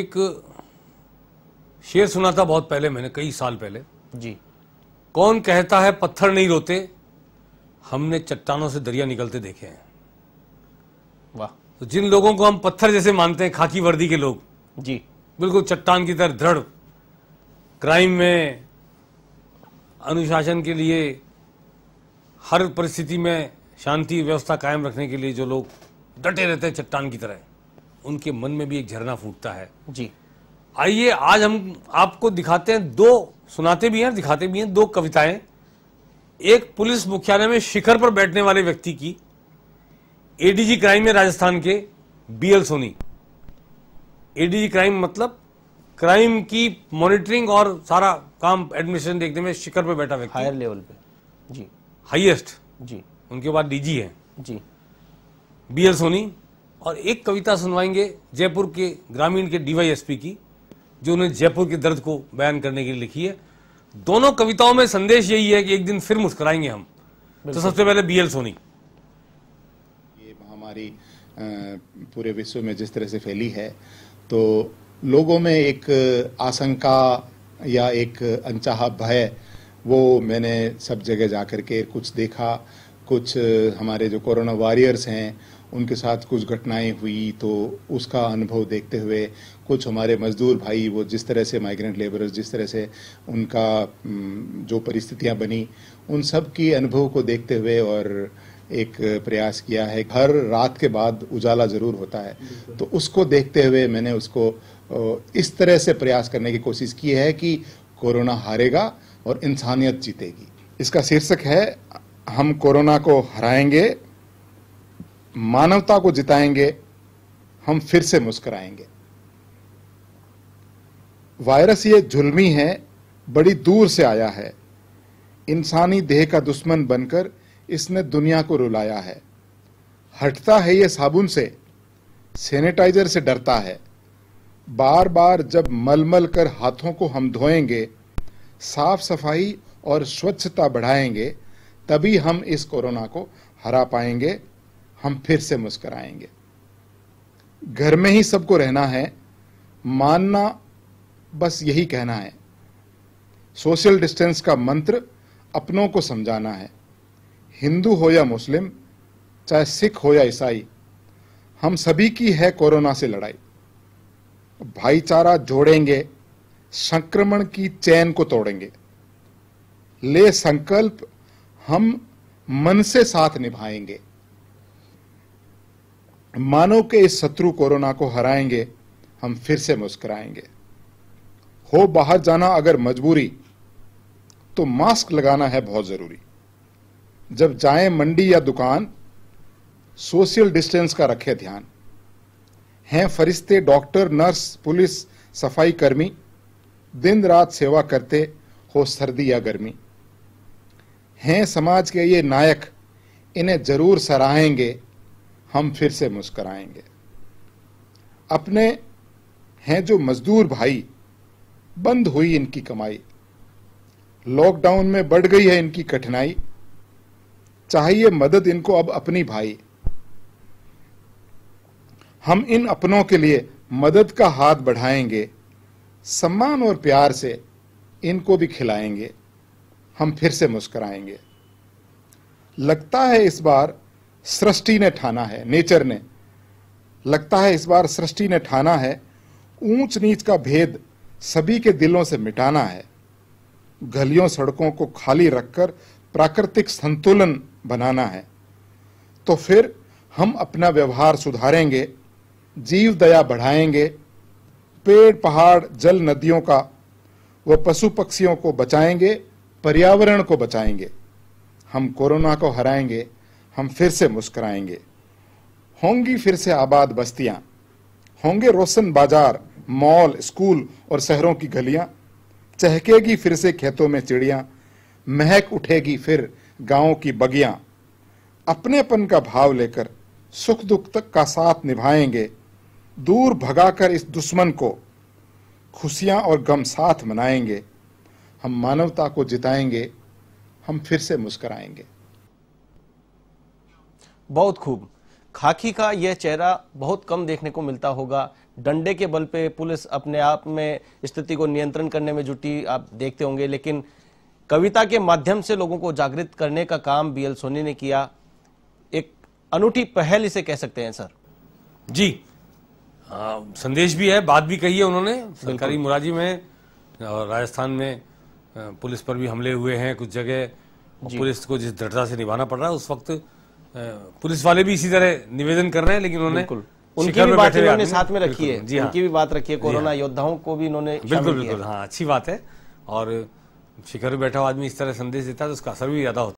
एक शेर सुना था बहुत पहले मैंने कई साल पहले जी कौन कहता है पत्थर नहीं रोते हमने चट्टानों से दरिया निकलते देखे हैं वाह तो जिन लोगों को हम पत्थर जैसे मानते हैं खाकी वर्दी के लोग जी बिल्कुल चट्टान की तरह दृढ़ क्राइम में अनुशासन के लिए हर परिस्थिति में शांति व्यवस्था कायम रखने के लिए जो लोग डटे रहते हैं चट्टान की तरह उनके मन में भी एक झरना फूटता है जी आइए आज हम आपको दिखाते हैं दो सुनाते भी हैं दिखाते भी हैं दो कविताएं एक पुलिस मुख्यालय में शिखर पर बैठने वाले व्यक्ति की एडीजी क्राइम में राजस्थान के बीएल सोनी एडीजी क्राइम मतलब क्राइम की मॉनिटरिंग और सारा काम एडमिनिस्ट्रेशन देखने में शिखर पर बैठा व्यक्ति हायर लेवल पे जी हाईएस्ट जी उनके बाद डीजी है जी बीएल सोनी और एक कविता सुनवाएंगे जयपुर के ग्रामीण के डीवाईएसपी की जो उन्होंने जयपुर के दर्द को बयान करने के लिए लिखी है दोनों कविताओं में संदेश यही है कि एक दिन फिर मुस्कुराएंगे हम तो सबसे पहले बीएल सोनी ये महामारी पूरे विश्व में जिस तरह से फैली है तो लोगों में एक आशंका या एक अनचाहा भय वो मैंने सब जगह जाकर के कुछ देखा कुछ हमारे जो कोरोना वॉरियर्स हैं उनके साथ कुछ घटनाएं हुई तो उसका अनुभव देखते हुए कुछ हमारे मजदूर भाई वो जिस तरह से माइग्रेंट लेबरर्स जिस तरह से उनका जो परिस्थितियां बनी उन सब की अनुभव को देखते हुए और एक प्रयास किया है हर रात के बाद उजाला जरूर होता है तो उसको देखते हुए मैंने उसको इस तरह से प्रयास करने की कोशिश की है कि कोरोना हारेगा और इंसानियत जीतेगी इसका शीर्षक है हम कोरोना को हराएंगे मानवता को जिताएंगे हम फिर से मुस्कराएंगे वायरस ये जुल्मी है बड़ी दूर से आया है इंसानी देह का दुश्मन बनकर इसने दुनिया को रुलाया है हटता है ये साबुन से सैनिटाइजर से डरता है बार बार जब मलमल कर हाथों को हम धोएंगे साफ सफाई और स्वच्छता बढ़ाएंगे तभी हम इस कोरोना को हरा पाएंगे हम फिर से मुस्कराएंगे घर में ही सबको रहना है मानना बस यही कहना है सोशल डिस्टेंस का मंत्र अपनों को समझाना है हिंदू हो या मुस्लिम चाहे सिख हो या ईसाई हम सभी की है कोरोना से लड़ाई भाईचारा जोड़ेंगे संक्रमण की चैन को तोड़ेंगे ले संकल्प हम मन से साथ निभाएंगे मानव के इस शत्रु कोरोना को हराएंगे हम फिर से मुस्कुराएंगे हो बाहर जाना अगर मजबूरी तो मास्क लगाना है बहुत जरूरी जब जाएं मंडी या दुकान सोशल डिस्टेंस का रखें ध्यान हैं फरिश्ते डॉक्टर नर्स पुलिस सफाई कर्मी दिन रात सेवा करते हो सर्दी या गर्मी हैं समाज के ये नायक इन्हें जरूर सराहेंगे हम फिर से मुस्कराएंगे अपने हैं जो मजदूर भाई बंद हुई इनकी कमाई लॉकडाउन में बढ़ गई है इनकी कठिनाई चाहिए मदद इनको अब अपनी भाई हम इन अपनों के लिए मदद का हाथ बढ़ाएंगे सम्मान और प्यार से इनको भी खिलाएंगे हम फिर से मुस्कराएंगे लगता है इस बार सृष्टि ने ठाना है नेचर ने लगता है इस बार सृष्टि ने ठाना है ऊंच नीच का भेद सभी के दिलों से मिटाना है गलियों सड़कों को खाली रखकर प्राकृतिक संतुलन बनाना है तो फिर हम अपना व्यवहार सुधारेंगे जीव दया बढ़ाएंगे पेड़ पहाड़ जल नदियों का व पशु पक्षियों को बचाएंगे पर्यावरण को बचाएंगे हम कोरोना को हराएंगे हम फिर से मुस्कराएंगे होंगी फिर से आबाद बस्तियां होंगे रोशन बाजार मॉल स्कूल और शहरों की गलियां चहकेगी फिर से खेतों में चिड़ियां महक उठेगी फिर गांव की बगियां अपनेपन का भाव लेकर सुख दुख तक का साथ निभाएंगे दूर भगाकर इस दुश्मन को खुशियां और गम साथ मनाएंगे हम मानवता को जिताएंगे हम फिर से मुस्कराएंगे बहुत खूब खाकी का यह चेहरा बहुत कम देखने को मिलता होगा डंडे के बल पे पुलिस अपने आप में स्थिति को नियंत्रण करने में जुटी आप देखते होंगे लेकिन कविता के माध्यम से लोगों को जागृत करने का काम बी एल सोनी ने किया एक अनूठी पहल इसे कह सकते हैं सर जी आ, संदेश भी है बात भी कही है उन्होंने सरकारी मुराजी में और राजस्थान में पुलिस पर भी हमले हुए हैं कुछ जगह पुलिस को जिस दृढ़ता से निभाना पड़ रहा है उस वक्त पुलिस वाले भी इसी तरह निवेदन कर रहे हैं लेकिन उन्होंने उनकी भी बात इन्होंने साथ में रखी है जी हाँ। उनकी भी बात रखी है हाँ। कोरोना योद्धाओं को भी इन्होंने बिल्कुल बिल्कुल हाँ अच्छी बात है और शिखर में बैठा हुआ आदमी इस तरह संदेश देता है तो उसका असर भी ज्यादा होता है